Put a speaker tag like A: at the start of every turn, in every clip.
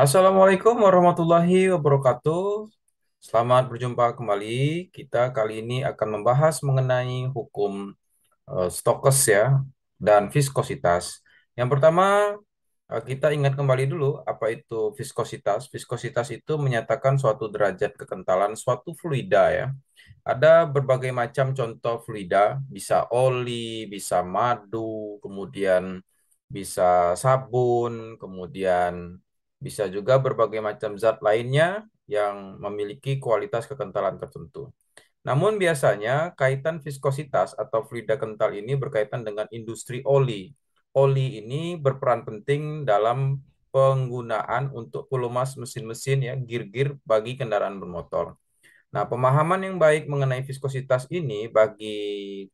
A: Assalamualaikum warahmatullahi wabarakatuh. Selamat berjumpa kembali. Kita kali ini akan membahas mengenai hukum uh, stokes ya dan viskositas. Yang pertama, uh, kita ingat kembali dulu apa itu viskositas. Viskositas itu menyatakan suatu derajat kekentalan suatu fluida ya. Ada berbagai macam contoh fluida, bisa oli, bisa madu, kemudian bisa sabun, kemudian bisa juga berbagai macam zat lainnya yang memiliki kualitas kekentalan tertentu. Namun biasanya kaitan viskositas atau fluida kental ini berkaitan dengan industri oli. Oli ini berperan penting dalam penggunaan untuk pelumas mesin-mesin ya gear-gear bagi kendaraan bermotor. Nah, pemahaman yang baik mengenai viskositas ini bagi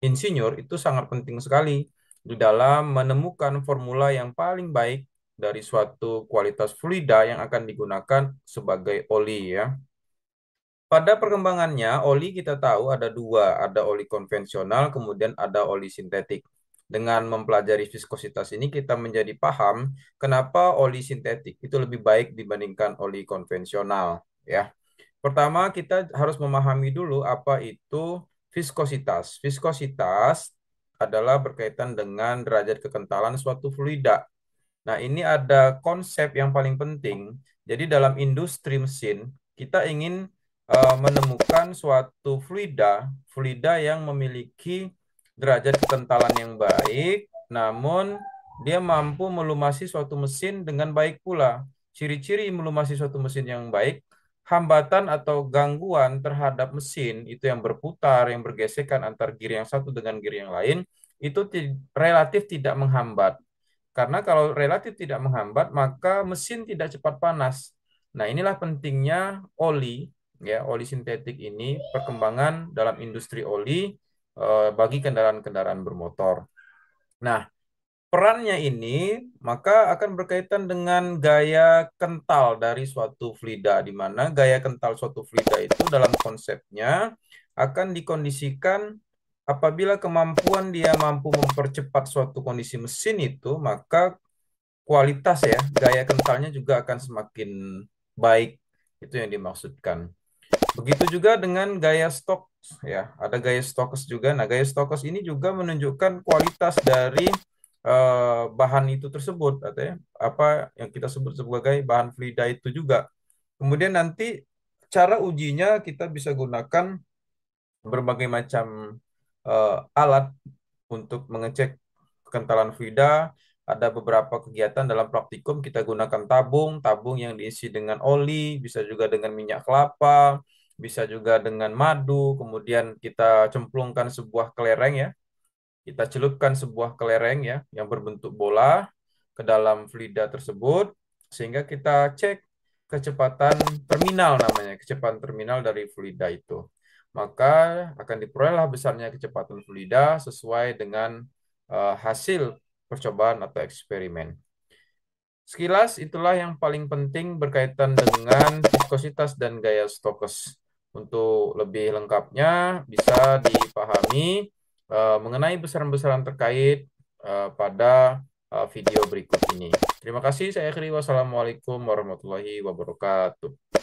A: insinyur itu sangat penting sekali di dalam menemukan formula yang paling baik dari suatu kualitas fluida yang akan digunakan sebagai oli ya. Pada perkembangannya, oli kita tahu ada dua, ada oli konvensional, kemudian ada oli sintetik. Dengan mempelajari viskositas ini, kita menjadi paham kenapa oli sintetik itu lebih baik dibandingkan oli konvensional. Ya, pertama kita harus memahami dulu apa itu viskositas. Viskositas adalah berkaitan dengan derajat kekentalan suatu fluida Nah, ini ada konsep yang paling penting. Jadi dalam industri mesin, kita ingin uh, menemukan suatu fluida, fluida yang memiliki derajat kekentalan yang baik, namun dia mampu melumasi suatu mesin dengan baik pula. Ciri-ciri melumasi suatu mesin yang baik, hambatan atau gangguan terhadap mesin itu yang berputar, yang bergesekan antar gear yang satu dengan gear yang lain, itu relatif tidak menghambat. Karena kalau relatif tidak menghambat, maka mesin tidak cepat panas. Nah, inilah pentingnya oli, ya, oli sintetik ini perkembangan dalam industri oli eh, bagi kendaraan-kendaraan bermotor. Nah, perannya ini maka akan berkaitan dengan gaya kental dari suatu fluida di mana gaya kental suatu fluida itu dalam konsepnya akan dikondisikan apabila kemampuan dia mampu mempercepat suatu kondisi mesin itu, maka kualitas ya, gaya kentalnya juga akan semakin baik. Itu yang dimaksudkan. Begitu juga dengan gaya stok ya, ada gaya stokes juga. Nah, gaya stokes ini juga menunjukkan kualitas dari eh, bahan itu tersebut atau ya, apa yang kita sebut sebagai bahan fluida itu juga. Kemudian nanti cara ujinya kita bisa gunakan berbagai macam uh, alat untuk mengecek kekentalan fluida. Ada beberapa kegiatan dalam praktikum kita gunakan tabung, tabung yang diisi dengan oli, bisa juga dengan minyak kelapa, bisa juga dengan madu, kemudian kita cemplungkan sebuah kelereng ya. Kita celupkan sebuah kelereng ya yang berbentuk bola ke dalam fluida tersebut sehingga kita cek kecepatan terminal namanya, kecepatan terminal dari fluida itu maka akan diperolehlah besarnya kecepatan fluida sesuai dengan uh, hasil percobaan atau eksperimen. Sekilas itulah yang paling penting berkaitan dengan viskositas dan gaya stokes. Untuk lebih lengkapnya bisa dipahami uh, mengenai besaran-besaran terkait uh, pada uh, video berikut ini. Terima kasih, saya akhiri. Wassalamualaikum warahmatullahi wabarakatuh.